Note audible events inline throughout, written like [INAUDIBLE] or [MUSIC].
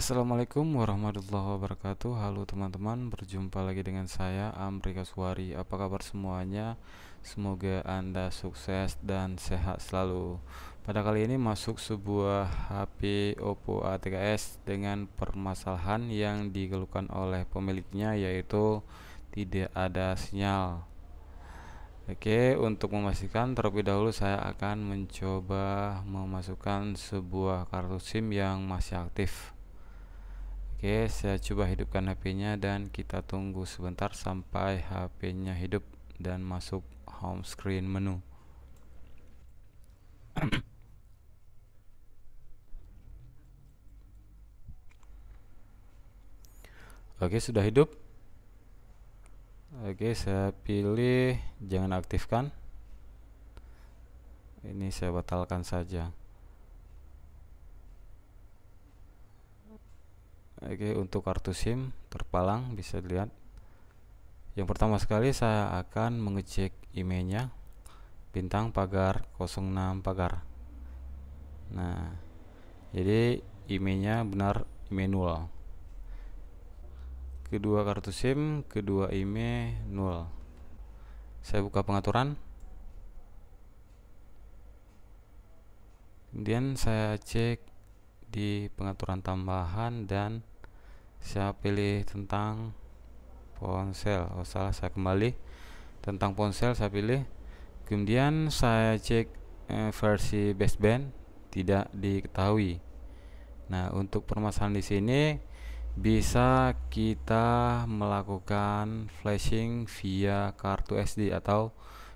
Assalamualaikum warahmatullahi wabarakatuh Halo teman-teman Berjumpa lagi dengan saya Amri Kaswari Apa kabar semuanya Semoga anda sukses dan sehat selalu Pada kali ini masuk sebuah HP Oppo A3s Dengan permasalahan yang dikeluhkan oleh pemiliknya Yaitu tidak ada sinyal Oke, untuk memastikan terlebih dahulu saya akan mencoba memasukkan sebuah kartu SIM yang masih aktif. Oke saya coba hidupkan HP-nya dan kita tunggu sebentar sampai HP-nya hidup dan masuk home screen menu [CLEARS THROAT] Oke sudah hidup Oke saya pilih jangan aktifkan ini saya batalkan saja Oke, untuk kartu SIM terpalang bisa dilihat. Yang pertama sekali saya akan mengecek emailnya bintang pagar 06 pagar. Nah, jadi emailnya benar email nol. Kedua kartu SIM, kedua email nol. Saya buka pengaturan. Kemudian saya cek di pengaturan tambahan dan saya pilih tentang ponsel oh salah saya kembali tentang ponsel saya pilih kemudian saya cek eh, versi baseband tidak diketahui nah untuk permasalahan di sini bisa kita melakukan flashing via kartu SD atau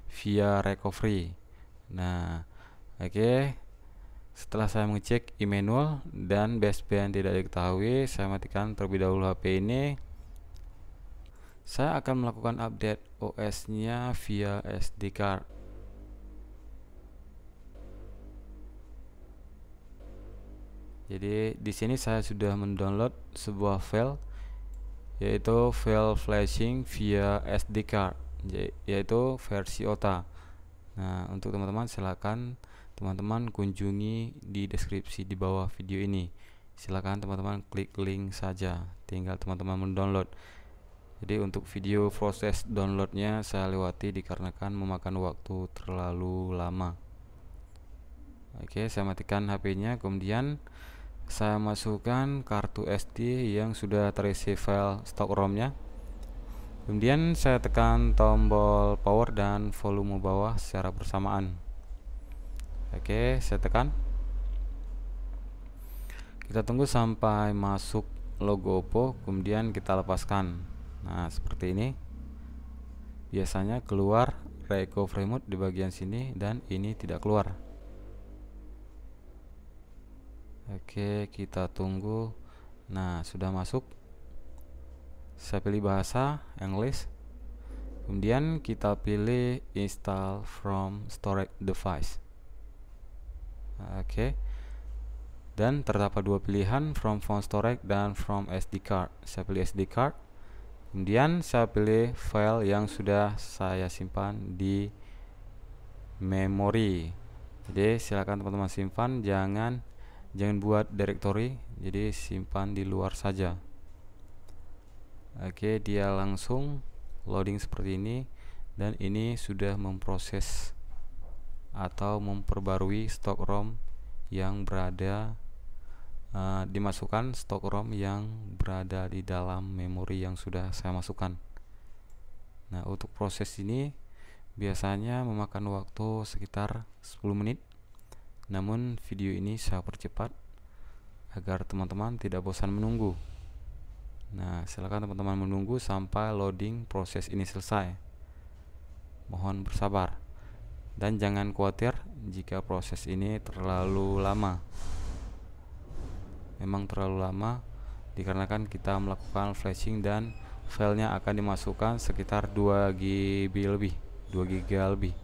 via recovery nah oke okay. Setelah saya mengecek e dan baseband tidak diketahui, saya matikan terlebih dahulu HP ini. Saya akan melakukan update OS-nya via SD card. Jadi di sini saya sudah mendownload sebuah file yaitu file flashing via SD card yaitu versi OTA. Nah, untuk teman-teman silakan teman-teman kunjungi di deskripsi di bawah video ini. silahkan teman-teman klik link saja, tinggal teman-teman mendownload. Jadi untuk video proses downloadnya saya lewati dikarenakan memakan waktu terlalu lama. Oke, saya matikan HP-nya, kemudian saya masukkan kartu SD yang sudah terisi file stock ROM-nya. Kemudian saya tekan tombol power dan volume bawah secara bersamaan. Oke, saya tekan. Kita tunggu sampai masuk logo Oppo, kemudian kita lepaskan. Nah, seperti ini. Biasanya keluar Reiko Frame Mode di bagian sini dan ini tidak keluar. Oke, kita tunggu. Nah, sudah masuk. Saya pilih bahasa English. Kemudian kita pilih install from storage device oke okay. dan terdapat dua pilihan from phone storage dan from SD card saya pilih SD card kemudian saya pilih file yang sudah saya simpan di memori jadi silakan teman-teman simpan jangan jangan buat directory jadi simpan di luar saja oke dia langsung loading seperti ini dan ini sudah memproses atau memperbarui stok ROM yang berada uh, dimasukkan stok ROM yang berada di dalam memori yang sudah saya masukkan. Nah, untuk proses ini biasanya memakan waktu sekitar 10 menit. Namun video ini saya percepat agar teman-teman tidak bosan menunggu. Nah, silakan teman-teman menunggu sampai loading proses ini selesai. Mohon bersabar dan jangan khawatir jika proses ini terlalu lama memang terlalu lama dikarenakan kita melakukan flashing dan filenya akan dimasukkan sekitar 2 GB lebih 2 GB lebih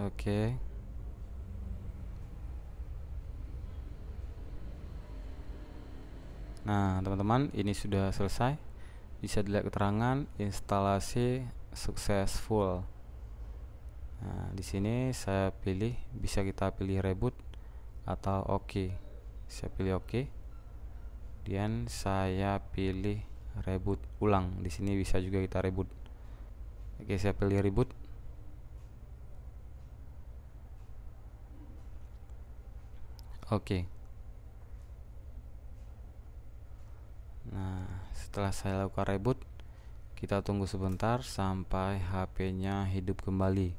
[CLEARS THROAT] oke okay. nah teman-teman ini sudah selesai bisa dilihat keterangan instalasi successful nah di sini saya pilih bisa kita pilih reboot atau oke okay. saya pilih oke okay. kemudian saya pilih reboot ulang di sini bisa juga kita reboot oke saya pilih reboot oke Nah, setelah saya lakukan reboot, kita tunggu sebentar sampai HP-nya hidup kembali.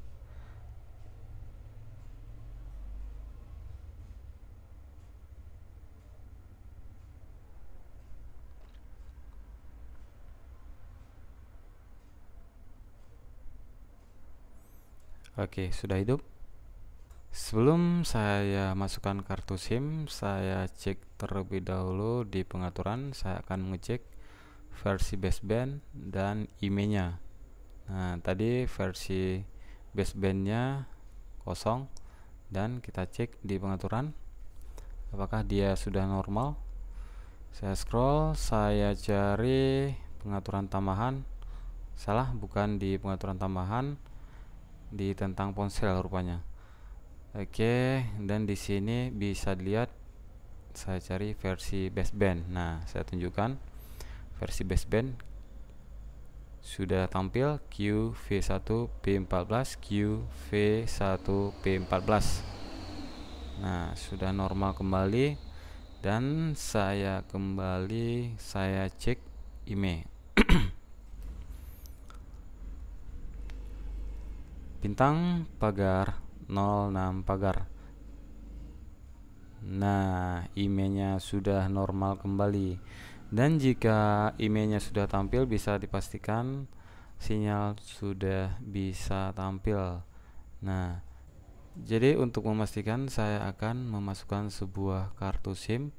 Oke, sudah hidup. Sebelum saya masukkan kartu SIM, saya cek terlebih dahulu di pengaturan. Saya akan mengecek versi baseband dan IMEI-nya. Nah, tadi versi basebandnya kosong dan kita cek di pengaturan apakah dia sudah normal. Saya scroll, saya cari pengaturan tambahan. Salah, bukan di pengaturan tambahan di tentang ponsel rupanya Oke, dan di sini bisa dilihat saya cari versi best band. Nah, saya tunjukkan versi best band sudah tampil QV1 P14 QV1 P14 nah sudah normal kembali dan saya kembali saya cek IME [COUGHS] bintang pagar 06 pagar nah emailnya sudah normal kembali dan jika emailnya sudah tampil bisa dipastikan sinyal sudah bisa tampil nah jadi untuk memastikan saya akan memasukkan sebuah kartu SIM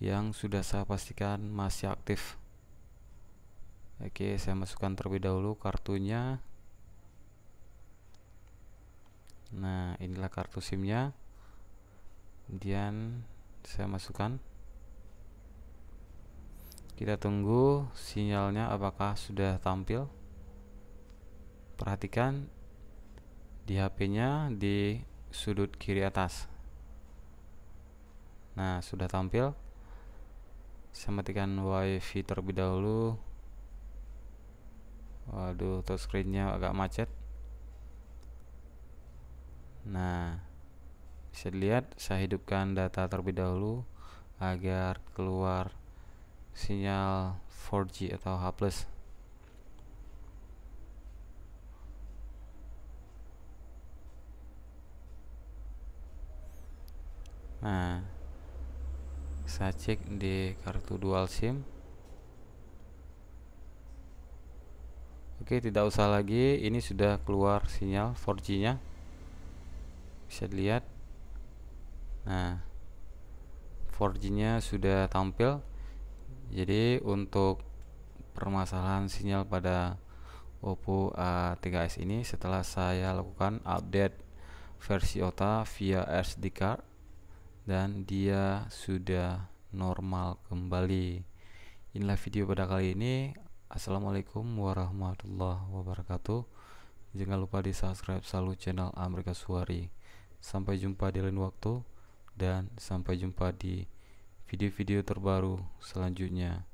yang sudah saya pastikan masih aktif Oke, saya masukkan terlebih dahulu kartunya nah inilah kartu SIM-nya. kemudian saya masukkan kita tunggu sinyalnya apakah sudah tampil perhatikan di HP-nya di sudut kiri atas nah sudah tampil saya matikan wifi terlebih dahulu waduh touchscreen-nya agak macet nah bisa dilihat saya hidupkan data terlebih dahulu agar keluar sinyal 4G atau H+. Nah, saya cek di kartu dual SIM. Oke, tidak usah lagi, ini sudah keluar sinyal 4G-nya bisa dilihat nah 4G nya sudah tampil jadi untuk permasalahan sinyal pada Oppo A3s ini setelah saya lakukan update versi OTA via SD card dan dia sudah normal kembali inilah video pada kali ini Assalamualaikum warahmatullahi wabarakatuh jangan lupa di subscribe selalu channel Amerika Suari Sampai jumpa di lain waktu, dan sampai jumpa di video-video terbaru selanjutnya.